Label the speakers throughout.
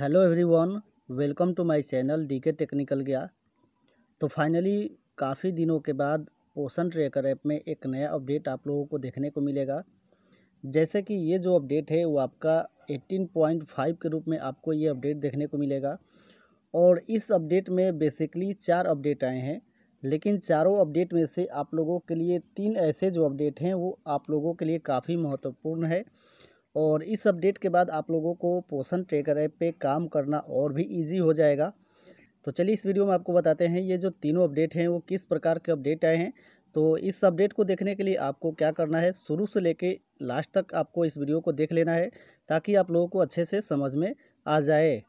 Speaker 1: hello everyone welcome to my channel DK technical गया तो finally काफ़ी दिनों के बाद ओसन ट्रेकर ऐप में एक नया अपडेट आप लोगों को देखने को मिलेगा जैसे कि ये जो अपडेट है वो आपका 18.5 के रूप में आपको ये अपडेट देखने को मिलेगा और इस अपडेट में बेसिकली चार अपडेट आए हैं लेकिन चारों अपडेट में से आप लोगों के लिए तीन ऐसे जो अपडेट हैं वो आप लोगों के लिए काफ़ी महत्वपूर्ण है और इस अपडेट के बाद आप लोगों को पोषण ट्रेकर ऐप पे काम करना और भी इजी हो जाएगा तो चलिए इस वीडियो में आपको बताते हैं ये जो तीनों अपडेट हैं वो किस प्रकार के अपडेट आए हैं तो इस अपडेट को देखने के लिए आपको क्या करना है शुरू से लेके लास्ट तक आपको इस वीडियो को देख लेना है ताकि आप लोगों को अच्छे से समझ में आ जाए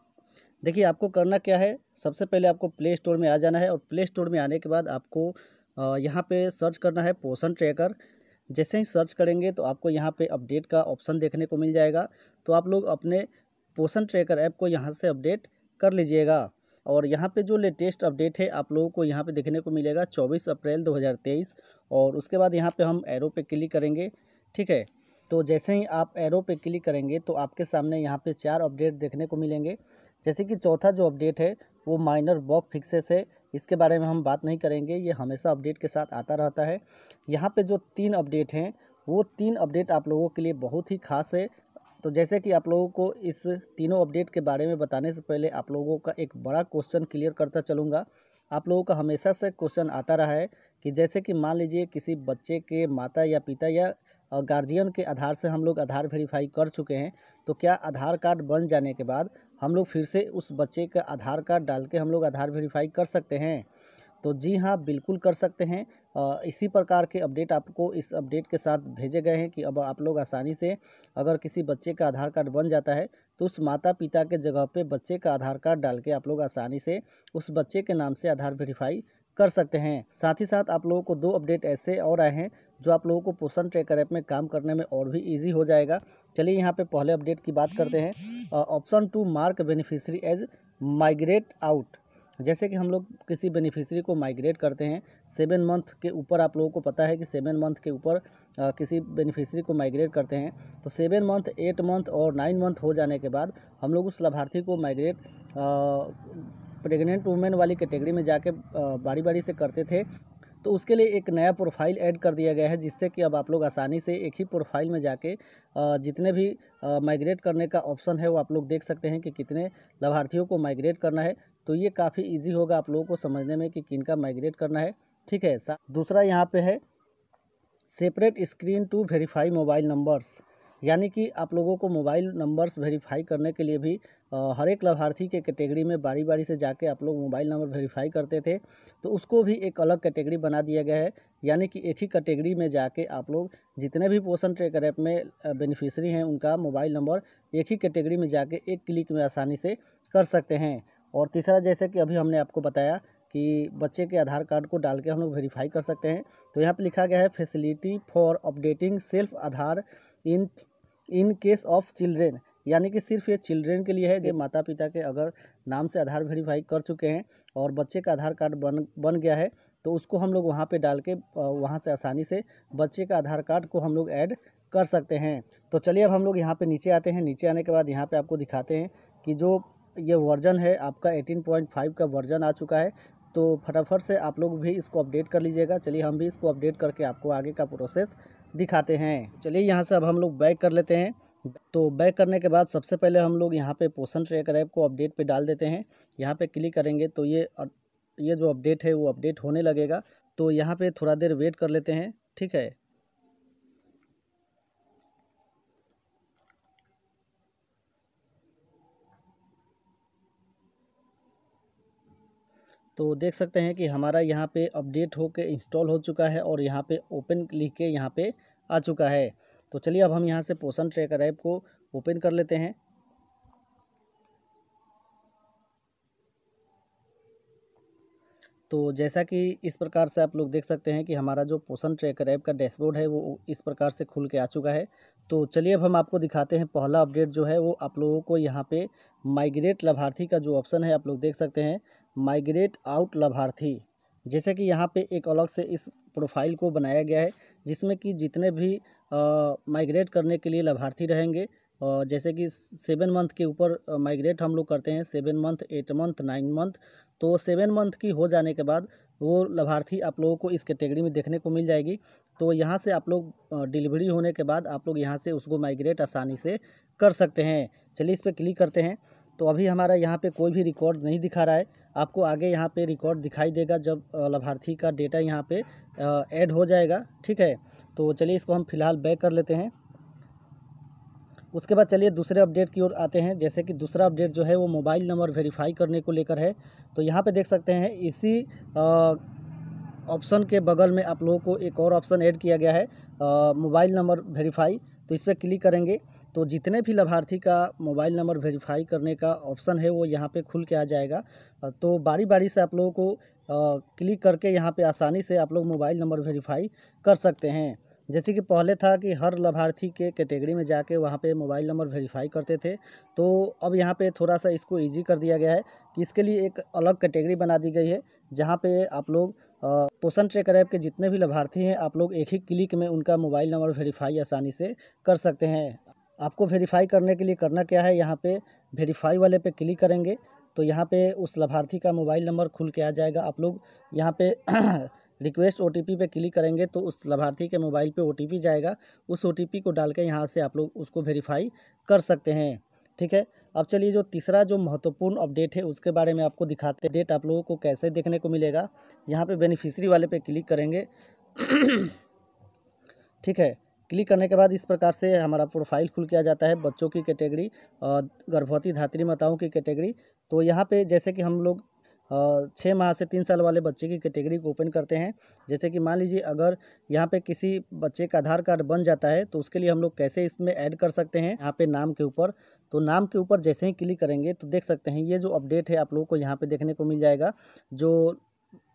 Speaker 1: देखिए आपको करना क्या है सबसे पहले आपको प्ले स्टोर में आ जाना है और प्ले स्टोर में आने के बाद आपको यहाँ पे सर्च करना है पोषण ट्रैकर जैसे ही सर्च करेंगे तो आपको यहाँ पे अपडेट का ऑप्शन देखने को मिल जाएगा तो आप लोग अपने पोषण ट्रैकर ऐप को यहाँ से अपडेट कर लीजिएगा और यहाँ पे जो लेटेस्ट अपडेट है आप लोगों को यहाँ पे देखने को मिलेगा 24 अप्रैल 2023 और उसके बाद यहाँ पे हम एरो पे क्लिक करेंगे ठीक है तो जैसे ही आप एरो पे क्लिक करेंगे तो आपके सामने यहाँ पे चार अपडेट देखने को मिलेंगे जैसे कि चौथा जो अपडेट है वो माइनर बॉक फिक्सेस है इसके बारे में हम बात नहीं करेंगे ये हमेशा अपडेट के साथ आता रहता है यहाँ पे जो तीन अपडेट हैं वो तीन अपडेट आप लोगों के लिए बहुत ही खास है तो जैसे कि आप लोगों को इस तीनों अपडेट के बारे में बताने से पहले आप लोगों का एक बड़ा क्वेश्चन क्लियर करता चलूँगा आप लोगों का हमेशा से क्वेश्चन आता रहा है कि जैसे कि मान लीजिए किसी बच्चे के माता या पिता या गार्जियन के आधार से हम लोग आधार वेरीफाई कर चुके हैं तो क्या आधार कार्ड बन जाने के बाद हम लोग फिर से उस बच्चे का आधार कार्ड डाल के हम लोग आधार वेरीफाई कर सकते हैं तो जी हाँ बिल्कुल कर सकते हैं इसी प्रकार के अपडेट आपको इस अपडेट के साथ भेजे गए हैं कि अब आप लोग आसानी से अगर किसी बच्चे का आधार कार्ड बन जाता है तो उस माता पिता के जगह पे बच्चे का आधार कार्ड डाल के आप लोग आसानी से उस बच्चे के नाम से आधार वेरीफाई कर सकते हैं साथ ही साथ आप लोगों को दो अपडेट ऐसे और आए हैं जो आप लोगों को पोषण ट्रैकर ऐप में काम करने में और भी ईजी हो जाएगा चलिए यहाँ पर पहले अपडेट की बात करते हैं option to mark beneficiary as migrate out जैसे कि हम लोग किसी बेनिफिशरी को माइग्रेट करते हैं सेवन मंथ के ऊपर आप लोगों को पता है कि सेवन मंथ के ऊपर किसी बेनिफिशरी को माइग्रेट करते हैं तो सेवन मंथ एट मंथ और नाइन मंथ हो जाने के बाद हम लोग उस लाभार्थी को माइग्रेट प्रेग्नेंट वुमेन वाली कैटेगरी में जाके बारी बारी से करते थे तो उसके लिए एक नया प्रोफाइल ऐड कर दिया गया है जिससे कि अब आप लोग आसानी से एक ही प्रोफाइल में जाके जितने भी माइग्रेट करने का ऑप्शन है वो आप लोग देख सकते हैं कि कितने लाभार्थियों को माइग्रेट करना है तो ये काफ़ी ईजी होगा आप लोगों को समझने में कि किन का माइग्रेट करना है ठीक है दूसरा यहाँ पर है separate screen to verify mobile numbers यानी कि आप लोगों को मोबाइल नंबर्स वेरीफाई करने के लिए भी हर एक लाभार्थी के कैटेगरी में बारी बारी से जाके आप लोग मोबाइल नंबर वेरीफाई करते थे तो उसको भी एक अलग कैटेगरी बना दिया गया है यानी कि एक ही कैटेगरी में जाके आप लोग जितने भी पोषण ट्रेकर ऐप में बेनिफिशरी हैं उनका मोबाइल नंबर एक ही कैटेगरी में जाके एक क्लिक में आसानी से कर सकते हैं और तीसरा जैसे कि अभी हमने आपको बताया कि बच्चे के आधार कार्ड को डाल के हम लोग वेरीफाई कर सकते हैं तो यहाँ पर लिखा गया है facility for updating self Aadhaar in in case of children यानी कि सिर्फ ये चिल्ड्रेन के लिए है जो माता पिता के अगर नाम से आधार वेरीफाई कर चुके हैं और बच्चे का आधार कार्ड बन बन गया है तो उसको हम लोग वहाँ पे डाल के वहाँ से आसानी से बच्चे का आधार कार्ड को हम लोग ऐड कर सकते हैं तो चलिए अब हम लोग यहाँ पे नीचे आते हैं नीचे आने के बाद यहाँ पे आपको दिखाते हैं कि जो ये वर्जन है आपका एटीन का वर्जन आ चुका है तो फटाफट से आप लोग भी इसको अपडेट कर लीजिएगा चलिए हम भी इसको अपडेट करके आपको आगे का प्रोसेस दिखाते हैं चलिए यहाँ से अब हम लोग बैक कर लेते हैं तो बैक करने के बाद सबसे पहले हम लोग यहाँ पे पोषण ट्रैकर ऐप को अपडेट पे डाल देते हैं यहाँ पे क्लिक करेंगे तो ये ये जो अपडेट है वो अपडेट होने लगेगा तो यहाँ पे थोड़ा देर वेट कर लेते हैं ठीक है तो देख सकते हैं कि हमारा यहाँ पे अपडेट होके इंस्टॉल हो चुका है और यहाँ पे ओपन लिख के यहाँ पे आ चुका है तो चलिए अब हम यहाँ से पोषण ट्रैकर ऐप को ओपन कर लेते हैं तो जैसा कि इस प्रकार से आप लोग देख सकते हैं कि हमारा जो पोषण ट्रैकर ऐप का डैशबोर्ड है वो इस प्रकार से खुल के आ चुका है तो चलिए अब हम आपको दिखाते हैं पहला अपडेट जो है वो आप लोगों को यहाँ पे माइग्रेट लाभार्थी का जो ऑप्शन है आप लोग देख सकते हैं माइग्रेट आउट लाभार्थी जैसे कि यहाँ पे एक अलग से इस प्रोफाइल को बनाया गया है जिसमें कि जितने भी माइग्रेट करने के लिए लाभार्थी रहेंगे और जैसे कि सेवन मंथ के ऊपर माइग्रेट हम लोग करते हैं seven month eight month nine month तो सेवन मंथ की हो जाने के बाद वो लाभार्थी आप लोगों को इस कैटेगरी में देखने को मिल जाएगी तो यहाँ से आप लोग डिलीवरी होने के बाद आप लोग यहाँ से उसको माइग्रेट आसानी से कर सकते हैं चलिए इस पर क्लिक करते हैं तो अभी हमारा यहाँ पे कोई भी रिकॉर्ड नहीं दिखा रहा है आपको आगे यहाँ पे रिकॉर्ड दिखाई देगा जब लाभार्थी का डेटा यहाँ पे ऐड हो जाएगा ठीक है तो चलिए इसको हम फिलहाल बैक कर लेते हैं उसके बाद चलिए दूसरे अपडेट की ओर आते हैं जैसे कि दूसरा अपडेट जो है वो मोबाइल नंबर वेरीफाई करने को लेकर है तो यहाँ पर देख सकते हैं इसी ऑप्शन के बगल में आप लोगों को एक और ऑप्शन ऐड किया गया है मोबाइल नंबर वेरीफाई तो इस पर क्लिक करेंगे तो जितने भी लाभार्थी का मोबाइल नंबर वेरीफाई करने का ऑप्शन है वो यहाँ पे खुल के आ जाएगा तो बारी बारी से आप लोगों को क्लिक करके यहाँ पे आसानी से आप लोग मोबाइल नंबर वेरीफाई कर सकते हैं जैसे कि पहले था कि हर लाभार्थी के कैटेगरी में जाके वहाँ पे मोबाइल नंबर वेरीफाई करते थे तो अब यहाँ पे थोड़ा सा इसको इजी कर दिया गया है कि इसके लिए एक अलग कैटेगरी बना दी गई है जहाँ पे आप लोग पोषण ट्रेकर ऐप के जितने भी लाभार्थी हैं आप लोग एक ही क्लिक में उनका मोबाइल नंबर वेरीफाई आसानी से कर सकते हैं आपको वेरीफाई करने के लिए करना क्या है यहाँ पे वेरीफाई वाले पे क्लिक करेंगे तो यहाँ पे उस लाभार्थी का मोबाइल नंबर खुल के आ जाएगा आप लोग यहाँ पे रिक्वेस्ट ओ पे क्लिक करेंगे तो उस लाभार्थी के मोबाइल पे ओ जाएगा उस ओ को डाल के यहाँ से आप लोग उसको वेरीफाई कर सकते हैं ठीक है अब चलिए जो तीसरा जो महत्वपूर्ण अपडेट है उसके बारे में आपको दिखाते डेट आप लोगों को कैसे देखने को मिलेगा यहाँ पर बेनिफिशरी वाले पे क्लिक करेंगे ठीक है क्लिक करने के बाद इस प्रकार से हमारा प्रोफाइल खुल किया जाता है बच्चों की कैटेगरी और गर्भवती धात्री माताओं की कैटेगरी तो यहाँ पे जैसे कि हम लोग छः माह से तीन साल वाले बच्चे की कैटेगरी को ओपन करते हैं जैसे कि मान लीजिए अगर यहाँ पे किसी बच्चे का आधार कार्ड बन जाता है तो उसके लिए हम लोग कैसे इसमें ऐड कर सकते हैं यहाँ पे नाम के ऊपर तो नाम के ऊपर जैसे ही क्लिक करेंगे तो देख सकते हैं ये जो अपडेट है आप लोगों को यहाँ पे देखने को मिल जाएगा जो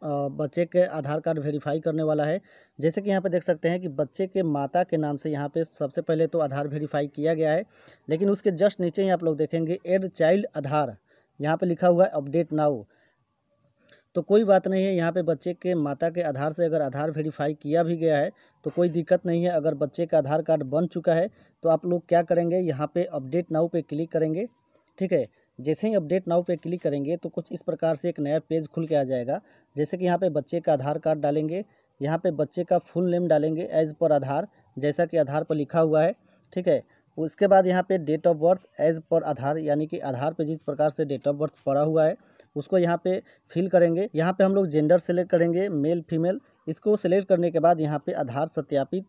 Speaker 1: बच्चे के आधार कार्ड वेरीफाई करने वाला है जैसे कि यहाँ पे देख सकते हैं कि बच्चे के माता के नाम से यहाँ पे सबसे पहले तो आधार वेरीफाई किया गया है लेकिन उसके जस्ट नीचे ही आप लोग देखेंगे एड चाइल्ड आधार यहाँ पे लिखा हुआ है अपडेट नाउ तो कोई बात नहीं है यहाँ पे बच्चे के माता के आधार से अगर आधार वेरीफाई किया भी गया है तो कोई दिक्कत नहीं है अगर बच्चे का आधार कार्ड बन चुका है तो आप लोग क्या करेंगे यहाँ पर अपडेट नाउ पर क्लिक करेंगे ठीक है जैसे ही अपडेट नाउ पे क्लिक करेंगे तो कुछ इस प्रकार से एक नया पेज खुल के आ जाएगा जैसे कि यहाँ पे बच्चे का आधार कार्ड डालेंगे यहाँ पे बच्चे का फुल नेम डालेंगे एज पर आधार जैसा कि आधार पर लिखा हुआ है ठीक है उसके बाद यहाँ पे date of birth as per आधार यानी कि आधार पे जिस प्रकार से डेट ऑफ बर्थ पड़ा हुआ है उसको यहाँ पे फिल करेंगे यहाँ पे हम लोग जेंडर सेलेक्ट करेंगे मेल फीमेल इसको सेलेक्ट करने के बाद यहाँ पे आधार सत्यापित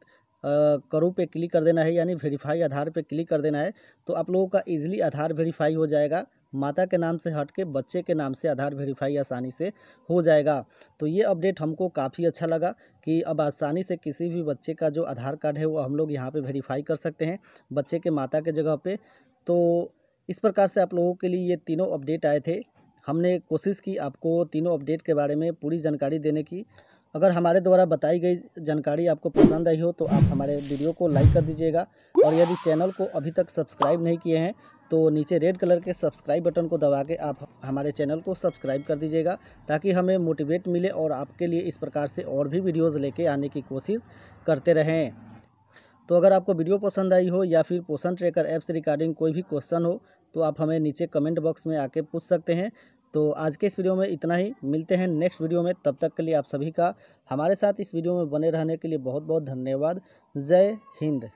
Speaker 1: करो पे क्लिक कर देना है यानी वेरीफाई आधार पे क्लिक कर देना है तो आप लोगों का इजीली आधार वेरीफाई हो जाएगा माता के नाम से हट के बच्चे के नाम से आधार वेरीफाई आसानी से हो जाएगा तो ये अपडेट हमको काफ़ी अच्छा लगा कि अब आसानी से किसी भी बच्चे का जो आधार कार्ड है वो हम लोग यहाँ पर वेरीफाई कर सकते हैं बच्चे के माता के जगह पर तो इस प्रकार से आप लोगों के लिए ये तीनों अपडेट आए थे हमने कोशिश की आपको तीनों अपडेट के बारे में पूरी जानकारी देने की अगर हमारे द्वारा बताई गई जानकारी आपको पसंद आई हो तो आप हमारे वीडियो को लाइक कर दीजिएगा और यदि चैनल को अभी तक सब्सक्राइब नहीं किए हैं तो नीचे रेड कलर के सब्सक्राइब बटन को दबा के आप हमारे चैनल को सब्सक्राइब कर दीजिएगा ताकि हमें मोटिवेट मिले और आपके लिए इस प्रकार से और भी वीडियोज़ लेके आने की कोशिश करते रहें तो अगर आपको वीडियो पसंद आई हो या फिर पोषण ट्रेकर ऐप से रिगार्डिंग कोई भी क्वेश्चन हो तो आप हमें नीचे कमेंट बॉक्स में आके पूछ सकते हैं तो आज के इस वीडियो में इतना ही मिलते हैं नेक्स्ट वीडियो में तब तक के लिए आप सभी का हमारे साथ इस वीडियो में बने रहने के लिए बहुत बहुत धन्यवाद जय हिंद